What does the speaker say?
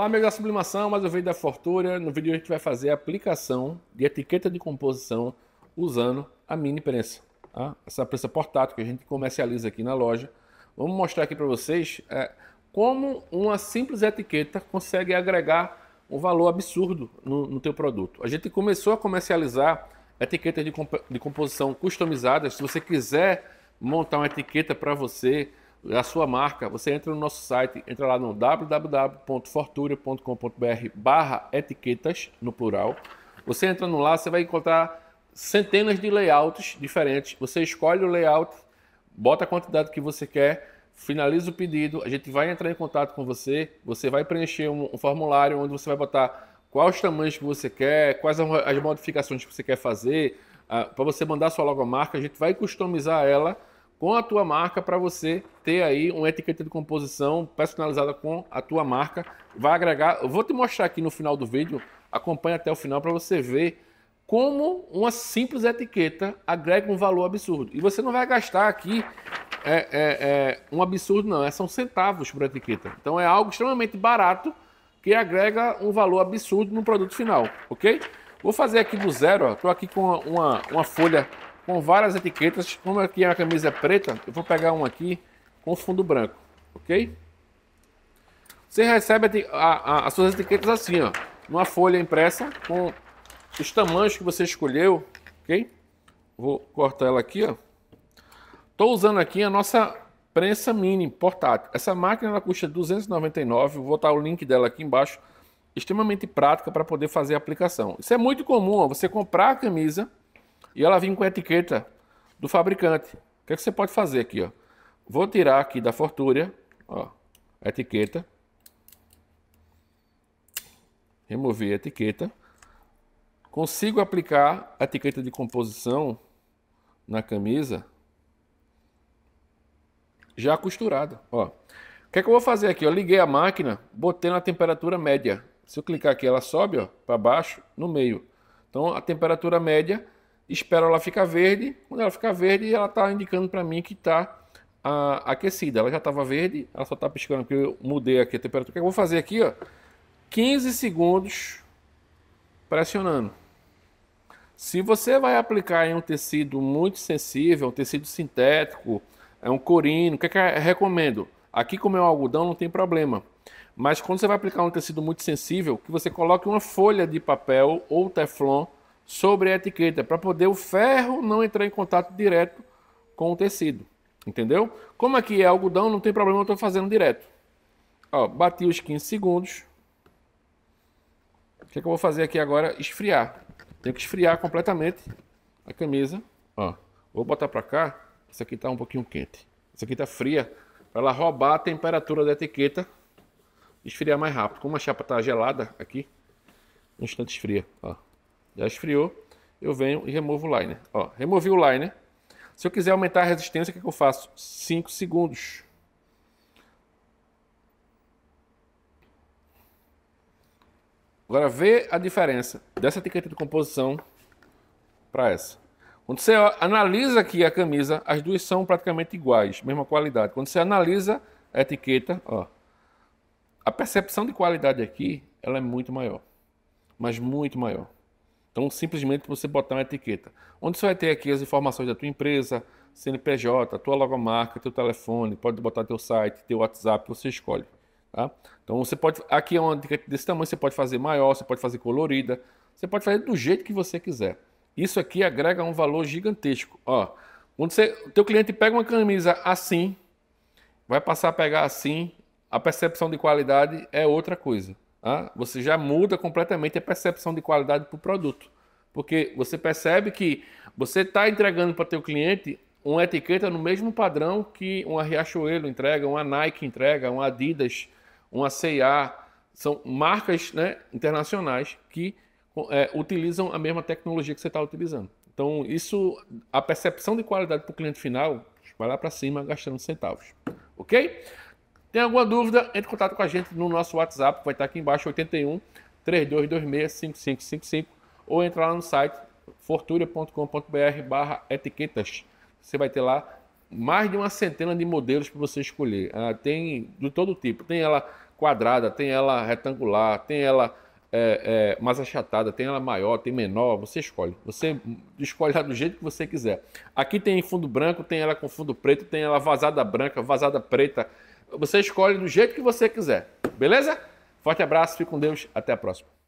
Olá, amigos da Sublimação, mais um vídeo da Fortura. No vídeo a gente vai fazer a aplicação de etiqueta de composição usando a mini prensa. Tá? Essa prensa portátil que a gente comercializa aqui na loja. Vamos mostrar aqui para vocês é, como uma simples etiqueta consegue agregar um valor absurdo no, no teu produto. A gente começou a comercializar etiquetas de, comp de composição customizadas. Se você quiser montar uma etiqueta para você é a sua marca, você entra no nosso site, entra lá no www.fortuna.com.br barra etiquetas, no plural. Você entrando lá, você vai encontrar centenas de layouts diferentes. Você escolhe o layout, bota a quantidade que você quer, finaliza o pedido, a gente vai entrar em contato com você, você vai preencher um, um formulário onde você vai botar quais tamanhos que você quer, quais as modificações que você quer fazer, ah, para você mandar sua logomarca, a gente vai customizar ela com a tua marca para você ter aí uma etiqueta de composição personalizada com a tua marca. Vai agregar. Eu vou te mostrar aqui no final do vídeo, acompanha até o final para você ver como uma simples etiqueta agrega um valor absurdo. E você não vai gastar aqui é, é, é um absurdo, não. É, são centavos por etiqueta. Então é algo extremamente barato que agrega um valor absurdo no produto final, ok? Vou fazer aqui do zero, estou aqui com uma, uma folha com várias etiquetas. Como aqui é uma camisa é preta, eu vou pegar um aqui com fundo branco, ok? Você recebe a, a, as suas etiquetas assim, ó, numa folha impressa com os tamanhos que você escolheu, ok? Vou cortar ela aqui, ó. Tô usando aqui a nossa prensa mini portátil. Essa máquina ela custa 299, vou botar o link dela aqui embaixo. Extremamente prática para poder fazer a aplicação. Isso é muito comum, ó, você comprar a camisa e ela vem com a etiqueta do fabricante. O que, é que você pode fazer aqui? Ó? Vou tirar aqui da Fortúria ó, a etiqueta. Remover a etiqueta. Consigo aplicar a etiqueta de composição na camisa já costurada. Ó. O que é que eu vou fazer aqui? Eu liguei a máquina, botei na temperatura média. Se eu clicar aqui, ela sobe para baixo, no meio. Então, a temperatura média espero ela ficar verde. Quando ela ficar verde, ela está indicando para mim que está ah, aquecida. Ela já estava verde, ela só está piscando porque eu mudei aqui a temperatura. O que eu vou fazer aqui, ó? 15 segundos pressionando. Se você vai aplicar em um tecido muito sensível, um tecido sintético, é um corino, o que, é que eu recomendo? Aqui como é um algodão não tem problema. Mas quando você vai aplicar um tecido muito sensível, que você coloque uma folha de papel ou teflon sobre a etiqueta, para poder o ferro não entrar em contato direto com o tecido. Entendeu? Como aqui é algodão, não tem problema, eu estou fazendo direto. Ó, bati os 15 segundos. O que, é que eu vou fazer aqui agora? Esfriar. Tenho que esfriar completamente a camisa. Ó, vou botar para cá. isso aqui está um pouquinho quente. isso aqui está fria. Para ela roubar a temperatura da etiqueta. Esfriar mais rápido. Como a chapa está gelada aqui, um instante esfria. Ó já esfriou, eu venho e removo o liner. Ó, removi o liner. Se eu quiser aumentar a resistência, o que, que eu faço? 5 segundos. Agora vê a diferença dessa etiqueta de composição para essa. Quando você analisa aqui a camisa, as duas são praticamente iguais, mesma qualidade. Quando você analisa a etiqueta, ó, a percepção de qualidade aqui ela é muito maior, mas muito maior. Então, simplesmente você botar uma etiqueta. Onde você vai ter aqui as informações da tua empresa, CNPJ, tua logomarca, teu telefone, pode botar teu site, teu WhatsApp, você escolhe. Tá? Então, você pode. Aqui é uma etiqueta desse tamanho, você pode fazer maior, você pode fazer colorida, você pode fazer do jeito que você quiser. Isso aqui agrega um valor gigantesco. Ó, quando você, teu cliente pega uma camisa assim, vai passar a pegar assim, a percepção de qualidade é outra coisa ah, você já muda completamente a percepção de qualidade para o produto. Porque você percebe que você está entregando para o teu cliente uma etiqueta no mesmo padrão que uma Riachuelo entrega, uma Nike entrega, uma Adidas, uma C&A. São marcas né, internacionais que é, utilizam a mesma tecnologia que você está utilizando. Então, isso, a percepção de qualidade para o cliente final vai lá para cima gastando centavos. Ok? Tem alguma dúvida? Entre em contato com a gente no nosso WhatsApp, vai estar aqui embaixo, 81 3226 5555, ou entrar lá no site forturacombr barra etiquetas. Você vai ter lá mais de uma centena de modelos para você escolher. Ah, tem de todo tipo. Tem ela quadrada, tem ela retangular, tem ela é, é, mais achatada, tem ela maior, tem menor, você escolhe. Você escolhe do jeito que você quiser. Aqui tem fundo branco, tem ela com fundo preto, tem ela vazada branca, vazada preta, você escolhe do jeito que você quiser. Beleza? Forte abraço, fique com Deus, até a próxima.